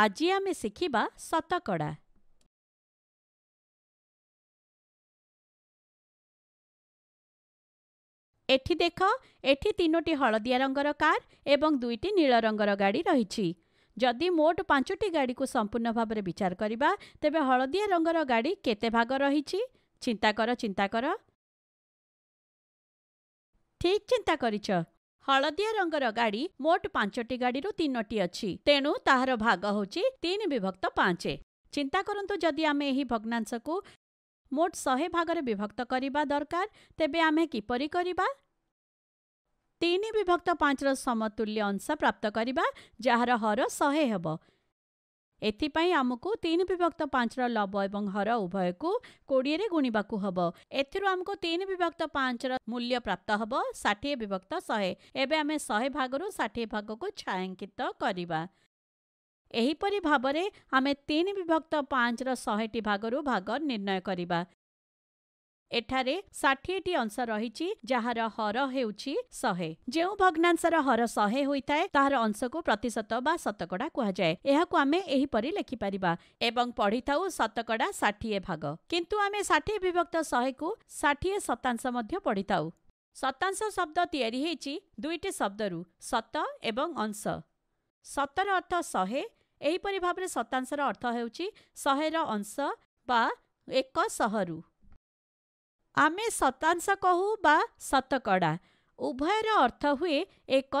ଆଜି ଆମେ ଶିଖିବା ଶତକଡ଼ା ଏଠି ଦେଖ ଏଠି ତିନୋଟି ହଳଦିଆ ରଙ୍ଗର କାର୍ ଏବଂ ଦୁଇଟି ନୀଳ ରଙ୍ଗର ଗାଡ଼ି ରହିଛି ଯଦି ମୋଟ ପାଞ୍ଚଟି ଗାଡ଼ିକୁ ସମ୍ପୂର୍ଣ୍ଣ ଭାବରେ ବିଚାର କରିବା ତେବେ ହଳଦିଆ ରଙ୍ଗର ଗାଡ଼ି କେତେ ଭାଗ ରହିଛି ଚିନ୍ତା କର ଚିନ୍ତା କର ଠିକ୍ ଚିନ୍ତା କରିଛ ହଳଦିଆ ରଙ୍ଗର ଗାଡ଼ି ମୋଟ ପାଞ୍ଚଟି ଗାଡ଼ିରୁ ତିନୋଟି ଅଛି ତେଣୁ ତାହାର ଭାଗ ହେଉଛି ତିନି ବିଭକ୍ତ ପାଞ୍ଚ ଚିନ୍ତା କରନ୍ତୁ ଯଦି ଆମେ ଏହି ଭଗ୍ନାଂଶକୁ ମୋଟ ଶହେ ଭାଗରେ ବିଭକ୍ତ କରିବା ଦରକାର ତେବେ ଆମେ କିପରି କରିବା ତିନି ବିଭକ୍ତ ପାଞ୍ଚର ସମତୁଲ୍ୟ ଅଂଶ ପ୍ରାପ୍ତ କରିବା ଯାହାର ହର ଶହେ ହେବ एपै आमु तिन विभक्त पाँच र लब एभयको कि गुणाक हे एम तिन विभक्त पाँच र मूल्य प्राप्त हे ठ विभक्त श भाग ष भागको छायङ्कितपरि भावनाभक्त पाँच र शेट भागरु भाग निर्णय एठ अंश रहे जो भग्नांश र हर शे हु अंशको प्रतिशत बा शतडा कुनैपरि लेखिपर ए पढिथाउ शत षिए भाग कमे ष विभक्त शुठ शतांश पढिथाउ शब्द तिरी है दुईटे शब्दहरू सत एवं अंश सतर अर्थ शपरि भावना शतांश र अर्थ हुन्छ शे र अंश बा एक शु आमे शतांश कहू बा शतकड़ा उभयर अर्थ हुए एक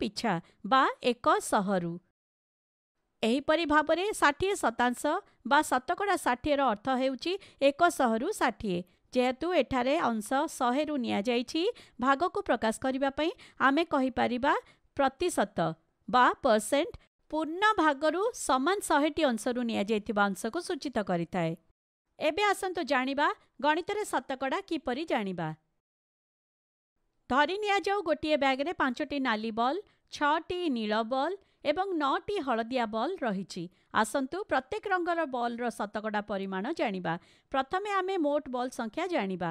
पिछा बा एक शुपरि भाषि शतांश बा शतकडा षिएर अर्थ हो एक शुठी जेतु एठार को प्रकाश भागको प्रकाशको आमे प्रतिशत बा परसेंट पूर्ण भागु समान शेटी अंशहरू को सूचित गरिए ଏବେ ଆସନ୍ତୁ ଜାଣିବା ଗଣିତରେ ଶତକଡ଼ା କିପରି ଜାଣିବା ଧରି ନିଆଯାଉ ଗୋଟିଏ ବ୍ୟାଗ୍ରେ ପାଞ୍ଚଟି ନାଲି ବଲ୍ ଛଅଟି ନୀଳ ବଲ୍ ଏବଂ ନଅଟି ହଳଦିଆ ବଲ୍ ରହିଛି ଆସନ୍ତୁ ପ୍ରତ୍ୟେକ ରଙ୍ଗର ବଲ୍ର ଶତକଡ଼ା ପରିମାଣ ଜାଣିବା ପ୍ରଥମେ ଆମେ ମୋଟ ବଲ୍ ସଂଖ୍ୟା ଜାଣିବା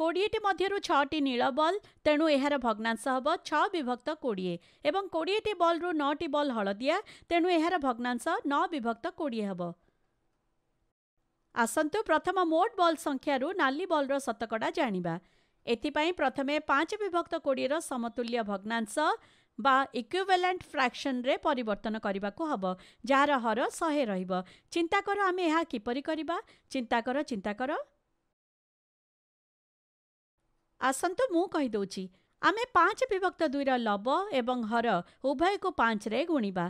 କୋଡ଼ିଏଟି ମଧ୍ୟରୁ ଛଅଟି ନୀଳ ବଲ୍ ତେଣୁ ଏହାର ଭଗ୍ନାଂଶ ହେବ ଛଅ ବିଭକ୍ତ କୋଡ଼ିଏ ଏବଂ କୋଡ଼ିଏଟି ବଲ୍ରୁ ନଅଟି ବଲ୍ ହଳଦିଆ ତେଣୁ ଏହାର ଭଗ୍ନାଂଶ ନଅ ବିଭକ୍ତ କୋଡ଼ିଏ ହେବ ଆସନ୍ତୁ ପ୍ରଥମ ମୋଟ ବଲ୍ ସଂଖ୍ୟାରୁ ନାଲି ବଲ୍ର ଶତକଡ଼ା ଜାଣିବା ଏଥିପାଇଁ ପ୍ରଥମେ ପାଞ୍ଚ ବିଭକ୍ତ କୋଡ଼ିଏର ସମତୁଲ୍ୟ ଭଗ୍ନାଂଶ ବା ଇକ୍ୱିଭାଲାଣ୍ଟ ଫ୍ରାକ୍ସନରେ ପରିବର୍ତ୍ତନ କରିବାକୁ ହେବ ଯାହାର ହର ଶହେ ରହିବ ଚିନ୍ତା କର ଆମେ ଏହା କିପରି କରିବା ଚିନ୍ତା କର ଚିନ୍ତା କର ଆସନ୍ତୁ ମୁଁ କହିଦେଉଛି ଆମେ ପାଞ୍ଚ ବିଭକ୍ତ ଦୁଇର ଲବ ଏବଂ ହର ଉଭୟକୁ ପାଞ୍ଚରେ ଗୁଣିବା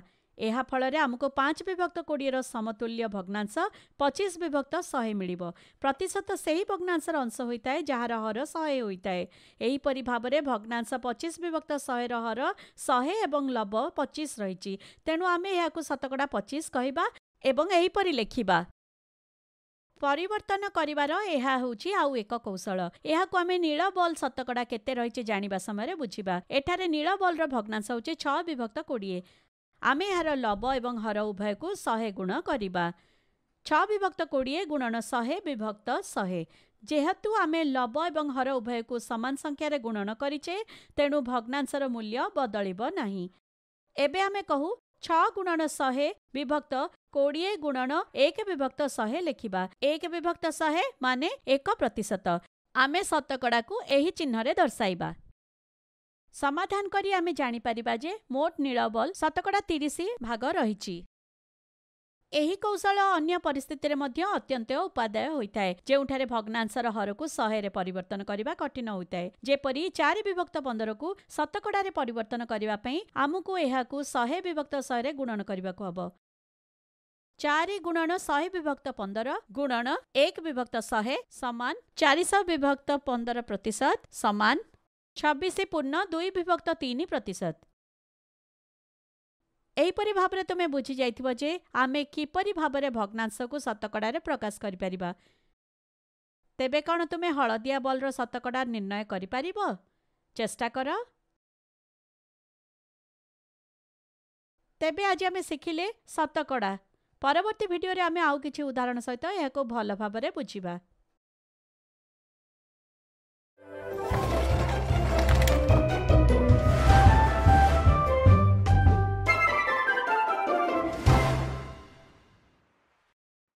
ଏହା ଫଳରେ ଆମକୁ ପାଞ୍ଚ ବିଭକ୍ତ କୋଡ଼ିଏର ସମତୁଲ୍ୟ ଭଗ୍ନାଂଶ ପଚିଶ ବିଭକ୍ତ ଶହେ ମିଳିବ ପ୍ରତିଶତ ସେହି ଭଗ୍ନାଂଶର ଅଂଶ ହୋଇଥାଏ ଯାହାର ହର ଶହେ ହୋଇଥାଏ ଏହିପରି ଭାବରେ ଭଗ୍ନାଂଶ ପଚିଶ ବିଭକ୍ତ ଶହେର ହର ଶହେ ଏବଂ ଲବ ପଚିଶ ରହିଛି ତେଣୁ ଆମେ ଏହାକୁ ଶତକଡ଼ା ପଚିଶ କହିବା ଏବଂ ଏହିପରି ଲେଖିବା परिवर्तन गरौ एक कौशल यु नील शतकडा केते रहे जाँदा समयमा बुझ्ठेबल भग्नांश हौ छभक्त कि आमे यहाँ लब एर उभयको शे गुण गरेको छ विभक्त कि गुणन शे विभक्त शे जु आमे लब एर उभयको समान सङ्ख्या गुणन गरिचे तेणु भग्नांश र मूल्य बदलबे छ गुणन सहे विभक्त कि गुणन एक विभक्त शे लेखिबा एक विभक्त शे माने एक प्रतिशत आमे शतकडा चिह्न दर्शा समाधान जापारे मोट शतकड़ा शतकडाति भाग रहिले ଏହି କୌଶଳ ଅନ୍ୟ ପରିସ୍ଥିତିରେ ମଧ୍ୟ ଅତ୍ୟନ୍ତ ଉପାଦାୟ ହୋଇଥାଏ ଯେଉଁଠାରେ ଭଗ୍ନାଂଶର ହରକୁ ଶହେରେ ପରିବର୍ତ୍ତନ କରିବା କଠିନ ହୋଇଥାଏ ଯେପରି ଚାରି ବିଭକ୍ତ ବନ୍ଦରକୁ ଶତକଡ଼ାରେ ପରିବର୍ତ୍ତନ କରିବା ପାଇଁ ଆମକୁ ଏହାକୁ ଶହେ ବିଭକ୍ତ ଶହେରେ ଗୁଣନ କରିବାକୁ ହେବ ଚାରି ଗୁଣନ ଶହେ ବିଭକ୍ତ ପନ୍ଦର ଗୁଣନ ଏକ ବିଭକ୍ତ ଶହେ ସମାନ ଚାରିଶହ ବିଭକ୍ତ ପନ୍ଦର ପ୍ରତିଶତ ସମାନ ଛବିଶ ପୂର୍ଣ୍ଣ ଦୁଇ ବିଭକ୍ତ ତିନି ପ୍ରତିଶତ ଏହିପରି ଭାବରେ ତୁମେ ବୁଝିଯାଇଥିବ ଯେ ଆମେ କିପରି ଭାବରେ ଭଗ୍ନାଂଶକୁ ଶତକଡ଼ାରେ ପ୍ରକାଶ କରିପାରିବା ତେବେ କ'ଣ ତୁମେ ହଳଦିଆ ବଲ୍ର ଶତକଡ଼ା ନିର୍ଣ୍ଣୟ କରିପାରିବ ଚେଷ୍ଟା କର ତେବେ ଆଜି ଆମେ ଶିଖିଲେ ଶତକଡ଼ା ପରବର୍ତ୍ତୀ ଭିଡ଼ିଓରେ ଆମେ ଆଉ କିଛି ଉଦାହରଣ ସହିତ ଏହାକୁ ଭଲ ଭାବରେ ବୁଝିବା